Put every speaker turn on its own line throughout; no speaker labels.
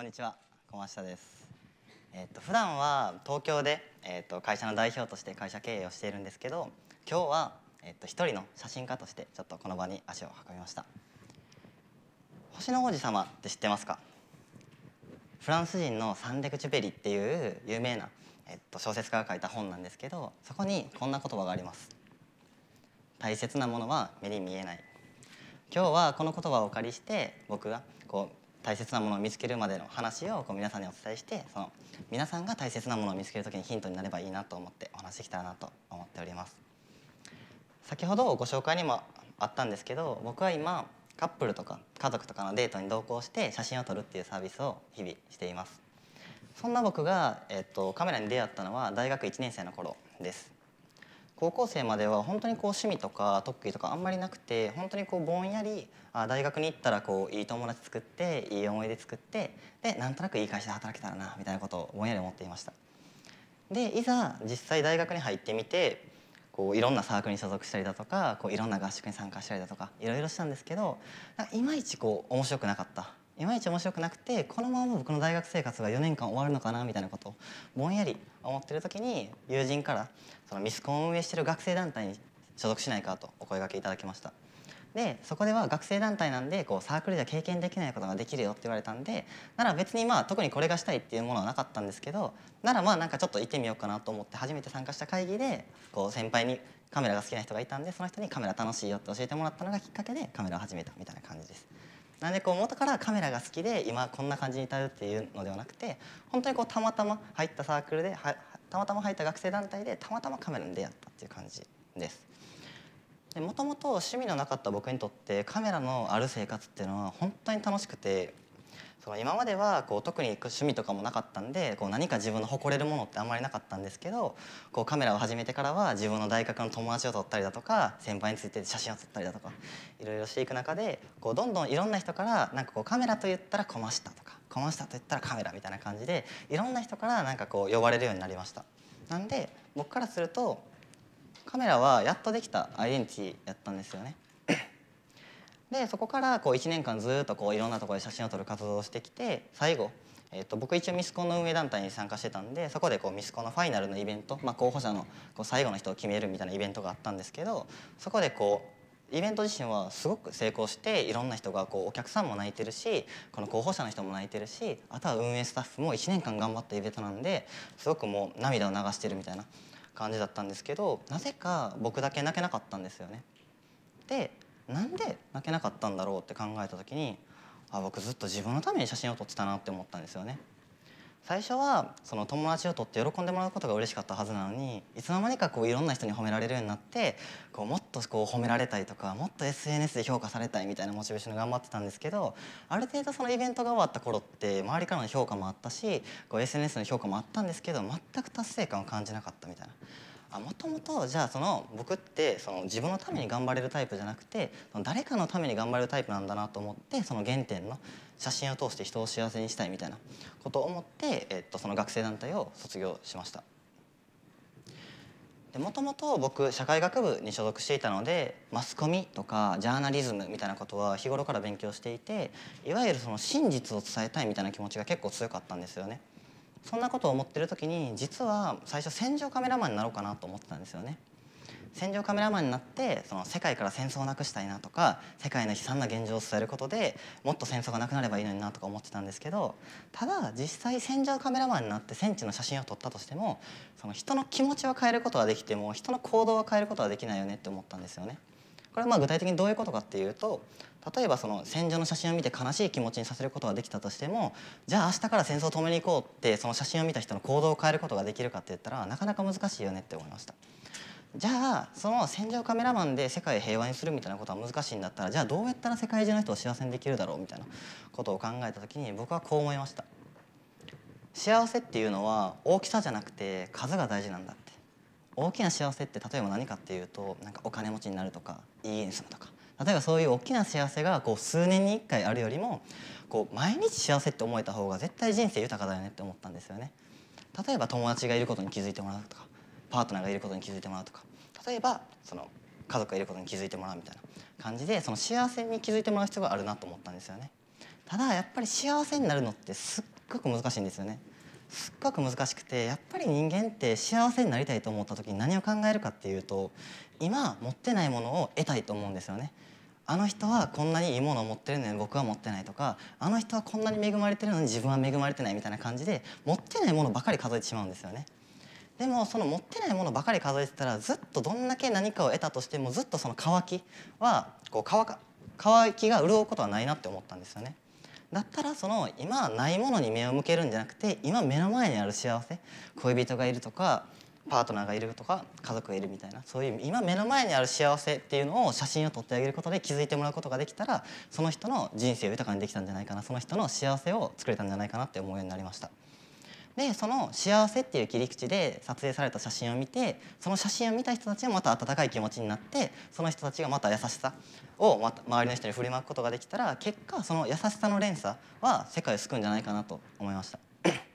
こんにちは、駒下です。えっ、ー、と普段は東京でえっ、ー、と会社の代表として会社経営をしているんですけど、今日はえっ、ー、と一人の写真家としてちょっとこの場に足を運びました。星の王子様って知ってますか？フランス人のサンデクチュペリっていう有名なえっと小説家が書いた本なんですけど、そこにこんな言葉があります。大切なものは目に見えない。今日はこの言葉をお借りして僕がこう大切なものを見つけるまでの話をこう皆さんにお伝えしてその皆さんが大切なものを見つける時にヒントになればいいなと思ってお話しできたらなと思っております先ほどご紹介にもあったんですけど僕は今カップルとか家族とかのデートに同行して写真を撮るっていうサービスを日々していますそんな僕が、えっと、カメラに出会ったのは大学1年生の頃です高校生までは本当にこう趣味とか特技とかあんまりなくて本当にこうぼんやりあ大学に行ったらこういい友達作っていい思い出作ってでなんとなくいい会社で働けたらなみたいなことをぼんやり思っていました。でいざ実際大学に入ってみてこういろんなサークルに所属したりだとかこういろんな合宿に参加したりだとかいろいろしたんですけどいまいちこう面白くなかったいまいち面白くなくてこのまま僕の大学生活が4年間終わるのかなみたいなことをぼんやり思ってる時に友人からそのミスコンを運営してる学生団体に所属しないかとお声がけいただきました。でそこでは学生団体なんでこうサークルでは経験できないことができるよって言われたんでなら別にまあ特にこれがしたいっていうものはなかったんですけどならまあなんかちょっと行ってみようかなと思って初めて参加した会議でこう先輩にカメラが好きな人がいたんでその人にカメラ楽しいよって教えてもらったのがきっかけでカメラを始めたみたいな感じです。なんでこう元からカメラが好きで今こんな感じに頼っていうのではなくて本当にこうたまたま入ったサークルでたまたま入った学生団体でたまたまカメラに出会ったっていう感じです。もともと趣味のなかった僕にとってカメラのある生活っていうのは本当に楽しくてその今まではこう特に趣味とかもなかったんでこう何か自分の誇れるものってあんまりなかったんですけどこうカメラを始めてからは自分の大学の友達を撮ったりだとか先輩について写真を撮ったりだとかいろいろしていく中でこうどんどんいろんな人からなんかこうカメラと言ったらこシしたとかこシしたと言ったらカメラみたいな感じでいろんな人からなんかこう呼ばれるようになりました。なんで僕からするとカメラはやっとできたアイデンティティやったんですよねでそこからこう1年間ずっとこういろんなところで写真を撮る活動をしてきて最後、えー、と僕一応ミスコンの運営団体に参加してたんでそこでこうミスコンのファイナルのイベント、まあ、候補者のこう最後の人を決めるみたいなイベントがあったんですけどそこでこうイベント自身はすごく成功していろんな人がこうお客さんも泣いてるしこの候補者の人も泣いてるしあとは運営スタッフも1年間頑張ったイベントなんですごくもう涙を流してるみたいな感じだったんですけどなぜか僕だけ泣けなかったんですよね。でなんで泣けなかったんだろうって考えた時にあ僕ずっと自分のために写真を撮ってたなって思ったんですよね。最初はその友達を撮って喜んでもらうことが嬉しかったはずなのにいつの間にかこういろんな人に褒められるようになってこうもっとこう褒められたいとかもっと SNS で評価されたいみたいなモチベーション頑張ってたんですけどある程度そのイベントが終わった頃って周りからの評価もあったしこう SNS の評価もあったんですけど全く達成感を感じなかったみたいな。もともとじゃあその僕ってその自分のために頑張れるタイプじゃなくて誰かのために頑張れるタイプなんだなと思ってその原点の写真を通して人を幸せにしたいみたいなことを思って、えっと、その学生団体を卒業しました。もともと僕社会学部に所属していたのでマスコミとかジャーナリズムみたいなことは日頃から勉強していていわゆるその真実を伝えたいみたいな気持ちが結構強かったんですよね。そんなことを思ってる時に実は最初戦場カメラマンになろうかなと思ってたんですよね。戦場カメラマンになってその世界から戦争をなくしたいなとか世界の悲惨な現状を伝えることでもっと戦争がなくなればいいのになとか思ってたんですけどただ実際戦場カメラマンになって戦地の写真を撮ったとしてもその人の気持ちは変えることはできても人の行動は変えることはできないよねって思ったんですよね。これはまあ具体的にどういうことかっていうと例えばその戦場の写真を見て悲しい気持ちにさせることができたとしてもじゃあ明日から戦争を止めに行こうってその写真を見た人の行動を変えることができるかって言ったらなかなか難しいよねって思いました。じゃあその戦場カメラマンで世界を平和にするみたいなことは難しいんだったらじゃあどうやったら世界中の人を幸せにできるだろうみたいなことを考えた時に僕はこう思いました。幸せっていうのは大きさじゃなくて数が大事なんだって大きな幸せって例えば何かっていうとなんかお金持ちになるとかいい家に住むとか例えばそういう大きな幸せがこう数年に1回あるよりもこう毎日幸せって思えた方が絶対人生豊かだよねって思ったんですよね。例えば友達がいることに気づいてもらうとかパートナーがいることに気づいてもらうとか例えばその家族がいることに気づいてもらうみたいな感じでその幸せに気づいてもらう必要があるなと思ったんですよね。ただやっぱり幸せになるのってすっごく難しいんですよねすっごく難しくてやっぱり人間って幸せになりたいと思った時に何を考えるかっていうと今持ってないものを得たいと思うんですよね。あの人はこんなにいいものを持ってるのに僕は持ってないとかあの人はこんなに恵まれてるのに自分は恵まれてないみたいな感じで持ってないものばかり数えてしまうんですよね。でもその持ってないものばかり数えてたらずっとどんだけ何かを得たとしてもずっとその乾きはこう乾か乾きが潤うことはないなって思ったんですよね。だったらその今ないものに目を向けるんじゃなくて今目の前にある幸せ恋人がいるとかパートナーがいるとか家族がいるみたいなそういう今目の前にある幸せっていうのを写真を撮ってあげることで気づいてもらうことができたらその人の人生を豊かにできたんじゃないかなその人の幸せを作れたんじゃないかなって思うようになりました。でその幸せっていう切り口で撮影された写真を見てその写真を見た人たちもまた温かい気持ちになってその人たちがまた優しさをまた周りの人に振りまくことができたら結果その優しさの連鎖は世界を救うんじゃないかなと思いました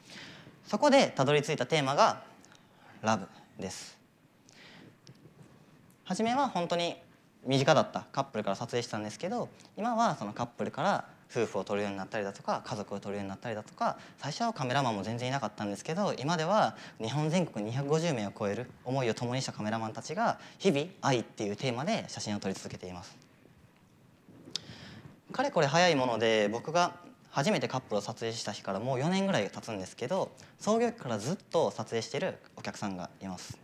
そこでたどり着いたテーマが「ラブ」です初めは本当に身近だったカップルから撮影したんですけど今はそのカップルから夫婦を撮るようになったりだとか家族を撮るようになったりだとか最初はカメラマンも全然いなかったんですけど今では日本全国250名を超える思いを共にしたカメラマンたちが日々「愛」っていうテーマで写真を撮り続けています。かれこれ早いもので僕が初めてカップルを撮影した日からもう4年ぐらい経つんですけど創業期からずっと撮影しているお客さんがいます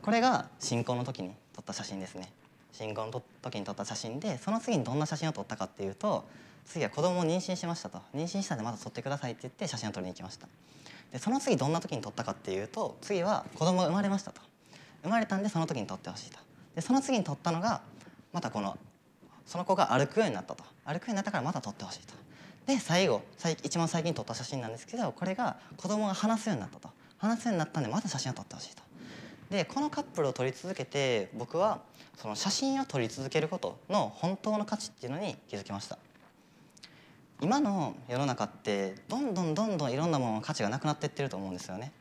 これが進行の時に撮った写真ですね新婚の時に撮った写真でその次にどんな写真を撮ったかっていうと次は子供を妊娠しましたと妊娠したんでまた撮ってくださいって言って写真を撮りに行きましたでその次どんな時に撮ったかっていうと次は子供が生まれましたと生まれたんでその時に撮ってほしいとでその次に撮ったのがまたこのその子が歩くようになったと歩くようになったからまた撮ってほしいとで最後最一番最近撮った写真なんですけどこれが子供が話すようになったと話すようになったんでまた写真を撮ってほしいとでこのカップルを撮り続けて僕はその写真を撮り続けることの本当の価値っていうのに気づきました今の世の中ってどんどんどんどんいろんなものの価値がなくなっていってると思うんですよね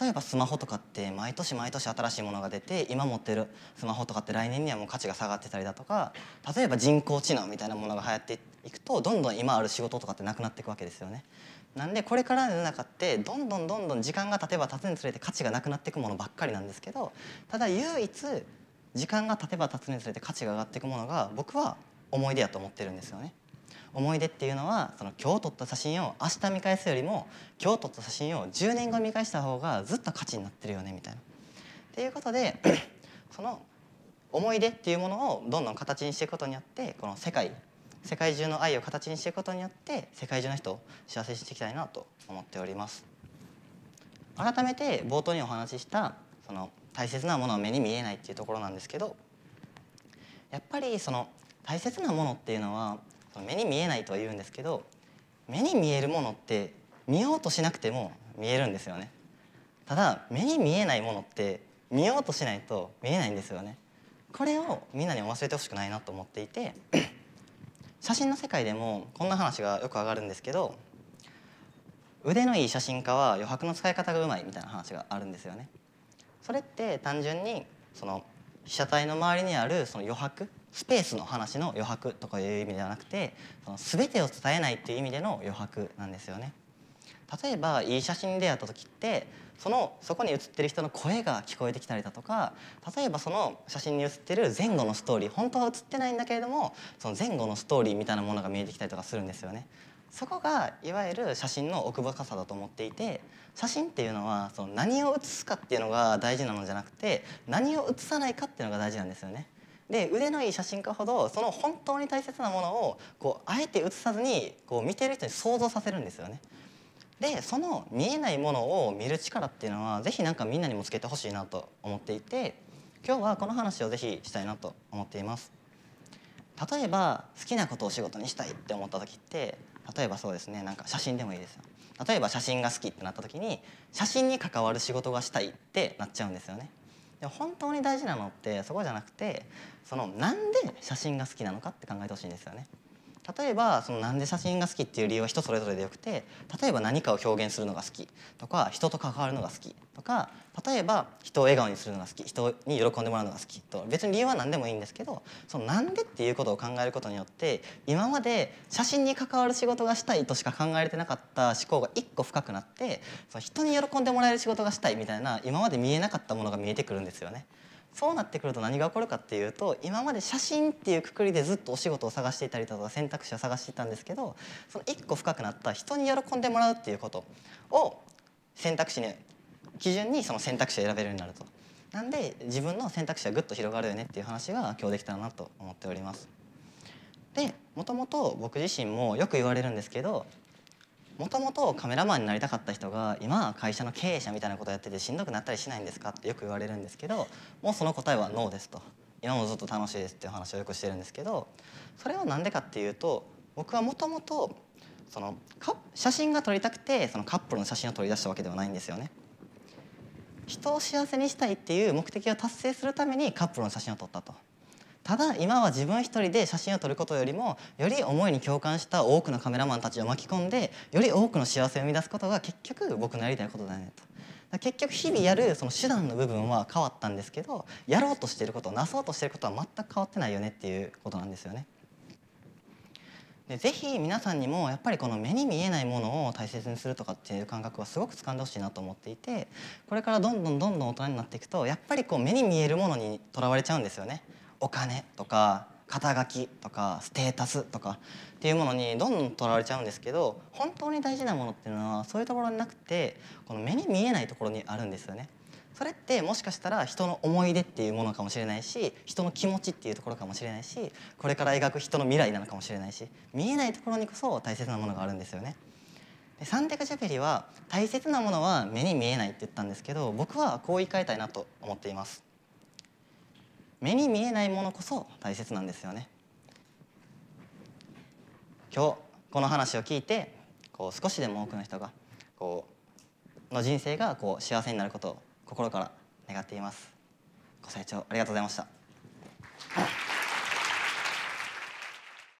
例えばスマホとかって毎年毎年新しいものが出て今持ってるスマホとかって来年にはもう価値が下がってたりだとか例えば人工知能みたいなものが流行っていくとどんどん今ある仕事とかってなくなっていくわけですよね。なんでこれからの世の中ってどんどんどんどん時間が経てば経つにつれて価値がなくなっていくものばっかりなんですけどただ唯一時間が経てば経つにつれて価値が上がっていくものが僕は思い出やと思ってるんですよね。思い出っていうのはその今日撮った写真を明日見返すよりも今日撮った写真を10年後見返した方がずっと価値になってるよねみたいな。っていうことで その思い出っていうものをどんどん形にしていくことによってこの世界世界中の愛を形にしていくことによって世界中の人を幸せにしていきたいなと思っております。改めて冒頭にお話ししたその大切なものは目に見えないっていうところなんですけどやっぱりその大切なものっていうのは目に見えないとは言うんですけど目に見えるものって見ようとしなくても見えるんですよねただ目に見えないものって見ようとしないと見えないんですよねこれをみんなに忘れてほしくないなと思っていて 写真の世界でもこんな話がよく上がるんですけど腕のいい写真家は余白の使い方がうまいみたいな話があるんですよねそれって単純にその被写体の周りにあるその余白スペースの話の余白とかいう意味ではなくてその全てを伝えないっていう意味での余白なんですよね。例えばいい写真に出会った時ってそのそこに写ってる人の声が聞こえてきたりだとか例えばその写真に写ってる前後のストーリー本当は写ってないんだけれどもその前後のストーリーみたいなものが見えてきたりとかするんですよね。そこがいわゆる写真の奥深さだと思っていて写真っていうのはその何を写すかっていうのが大事なのじゃなくて何を写さないかっていうのが大事なんですよね。で腕のいい写真家ほどその本当に大切なものをこうあえて写さずにこう見てる人に想像させるんですよね。でその見えないものを見る力っていうのはぜひなんかみんなにもつけてほしいなと思っていて今日はこの話をぜひしたいなと思っています。例えば好きなことを仕事にしたいって思った時って例えばそうですねなんか写真でもいいですよ例えば写真が好きってなった時に写真に関わる仕事がしたいってなっちゃうんですよねで本当に大事なのってそこじゃなくてそのなんで写真が好きなのかって考えてほしいんですよね例えばそのなんで写真が好きっていう理由は人それぞれでよくて例えば何かを表現するのが好きとか人と関わるのが好きとか例えば人を笑顔にするのが好き人に喜んでもらうのが好きと別に理由は何でもいいんですけどそのなんでっていうことを考えることによって今まで写真に関わる仕事がしたいとしか考えれてなかった思考が一個深くなってその人に喜んでもらえる仕事がしたいみたいな今まで見えなかったものが見えてくるんですよね。そうなってくると何が起こるかっていうと今まで写真っていうくくりでずっとお仕事を探していたりとか選択肢を探していたんですけどその1個深くなった人に喜んでもらうっていうことを選択肢に基準にその選択肢を選べるようになると。なんで自分の選択肢はぐっと広がるよねっていう話が今日できたらなと思っております。でもともと僕自身もよく言われるんですけどもともとカメラマンになりたかった人が今は会社の経営者みたいなことやっててしんどくなったりしないんですかってよく言われるんですけどもうその答えはノーですと今もずっと楽しいですっていう話をよくしてるんですけどそれは何でかっていうと僕はもともとその写真が撮りたくてそのカップルの写真を撮り出したわけではないんですよね。人を幸せにしたいっていう目的を達成するためにカップルの写真を撮ったと。ただ今は自分一人で写真を撮ることよりもより思いに共感した多くのカメラマンたちを巻き込んでより多くの幸せを生み出すことが結局僕のやりたいことだねと。結局日々やるその手段の部分は変わったんですけどやろうとしてることなそうとしてることは全く変わってないよねっていうことなんですよね。でぜひ皆さんにもやっぱりこの目に見えないものを大切にするとかっていう感覚はすごく掴んでほしいなと思っていてこれからどんどんどんどん大人になっていくとやっぱりこう目に見えるものにとらわれちゃうんですよね。お金とか肩書きとかステータスとかっていうものにどんどん取られちゃうんですけど本当に大事なものっていうのはそういうところになくてこの目に見えないところにあるんですよね。それってもしかしたら人の思い出っていうものかもしれないし人の気持ちっていうところかもしれないしこれから描く人の未来なのかもしれないし見えないところにこそ大切なものがあるんですよね。でサンテカジャペリは大切なものは目に見えないって言ったんですけど僕はこう言い換えたいなと思っています。目に見えないものこそ大切なんですよね今日この話を聞いてこう少しでも多くの人がこうの人生がこう幸せになることを心から願っていますご清聴ありがとうございました